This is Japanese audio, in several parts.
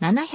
701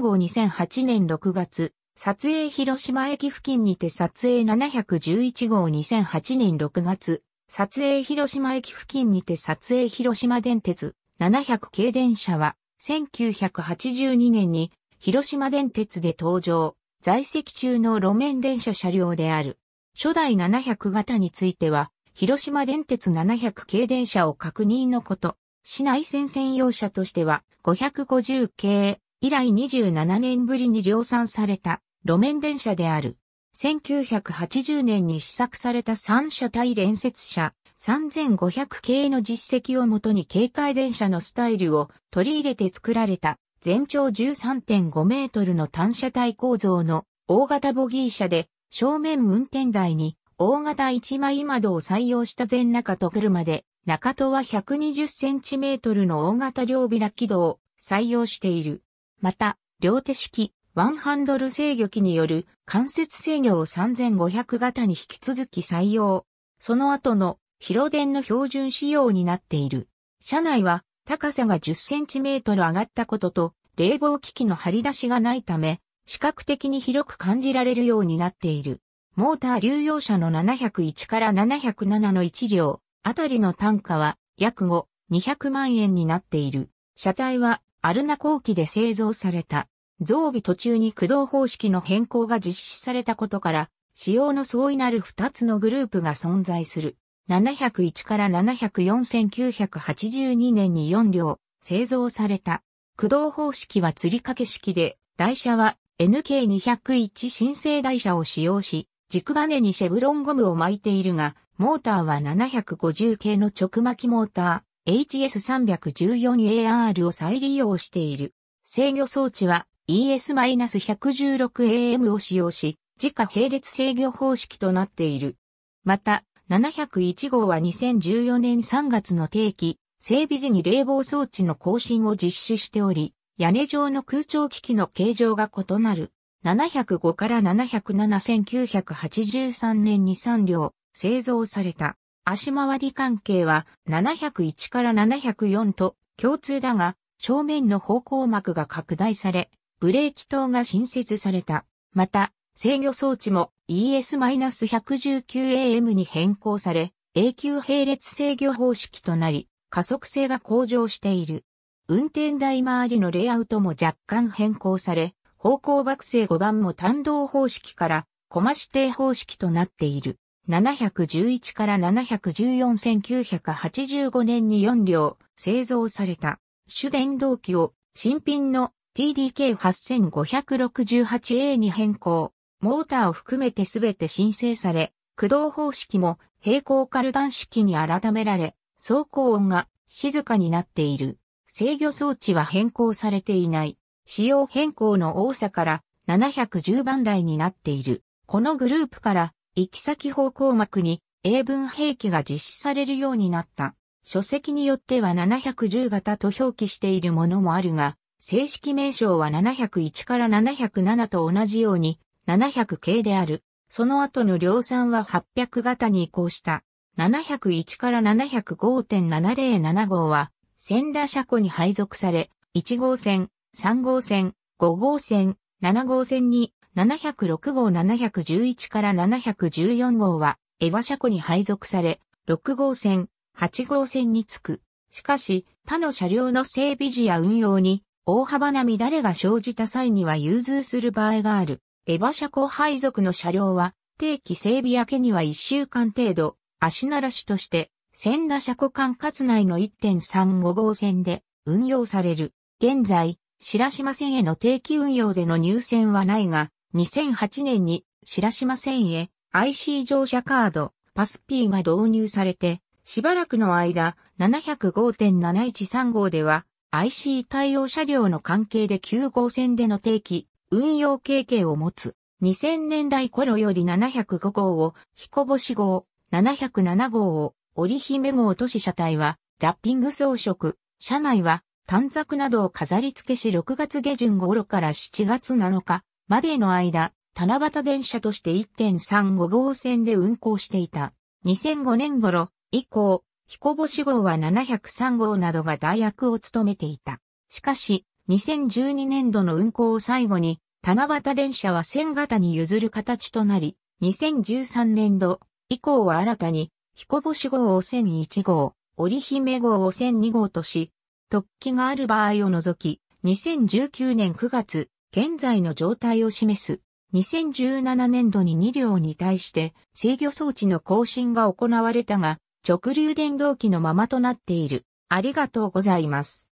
号2008年6月、撮影広島駅付近にて撮影711号2008年6月、撮影広島駅付近にて撮影広島電鉄700系電車は1982年に広島電鉄で登場、在籍中の路面電車車両である。初代700型については、広島電鉄700系電車を確認のこと、市内線専用車としては550系、以来27年ぶりに量産された路面電車である。1980年に試作された3車体連接車3500系の実績をもとに警戒電車のスタイルを取り入れて作られた全長13.5メートルの単車体構造の大型ボギー車で正面運転台に大型1枚窓を採用した全中と車で中戸は120センチメートルの大型両開き戸を採用している。また、両手式、ワンハンドル制御機による間接制御を3500型に引き続き採用。その後の広電の標準仕様になっている。車内は高さが10センチメートル上がったことと冷房機器の張り出しがないため視覚的に広く感じられるようになっている。モーター流用車の701から707の1両あたりの単価は約5、200万円になっている。車体はアルナ後期で製造された。増備途中に駆動方式の変更が実施されたことから、仕様の相違なる2つのグループが存在する。701から7041982年に4両製造された。駆動方式は吊り掛け式で、台車は NK201 新生台車を使用し、軸バネにシェブロンゴムを巻いているが、モーターは750系の直巻モーター。HS314AR を再利用している。制御装置は ES-116AM を使用し、自家並列制御方式となっている。また、701号は2014年3月の定期、整備時に冷房装置の更新を実施しており、屋根上の空調機器の形状が異なる。705から7 0 7 9 8 3年に3両製造された。足回り関係は701から704と共通だが、正面の方向膜が拡大され、ブレーキ灯が新設された。また、制御装置も ES-119AM に変更され、永久並列制御方式となり、加速性が向上している。運転台周りのレイアウトも若干変更され、方向惑星5番も単動方式から、コマ指定方式となっている。711から7141985年に4両製造された主電動機を新品の TDK8568A に変更。モーターを含めてすべて申請され、駆動方式も平行カルダン式に改められ、走行音が静かになっている。制御装置は変更されていない。仕様変更の多さから710番台になっている。このグループから行き先方向膜に英文兵器が実施されるようになった。書籍によっては710型と表記しているものもあるが、正式名称は701から707と同じように700系である。その後の量産は800型に移行した。701から705.7075は、千田車庫に配属され、1号線、3号線、5号線、7号線に706号711から714号は、ヴァ車庫に配属され、6号線、8号線に着く。しかし、他の車両の整備時や運用に、大幅な乱れが生じた際には融通する場合がある。ヴァ車庫配属の車両は、定期整備明けには1週間程度、足ならしとして、千田車庫管轄内の1.35号線で運用される。現在、白島線への定期運用での入線はないが、2008年に白島線へ IC 乗車カードパス P が導入されて、しばらくの間、705.713号では、IC 対応車両の関係で9号線での定期、運用経験を持つ。2000年代頃より705号を、彦星号、707号を、織姫号都市車体は、ラッピング装飾、車内は、短冊などを飾り付けし6月下旬頃から7月7日、までの間、七夕電車として1.35号線で運行していた。2005年頃以降、彦星号は703号などが代役を務めていた。しかし、2012年度の運行を最後に、七夕電車は線型に譲る形となり、2013年度以降は新たに、彦星号を線1号、織姫号を線2号とし、突起がある場合を除き、2019年9月、現在の状態を示す2017年度に2両に対して制御装置の更新が行われたが直流電動機のままとなっている。ありがとうございます。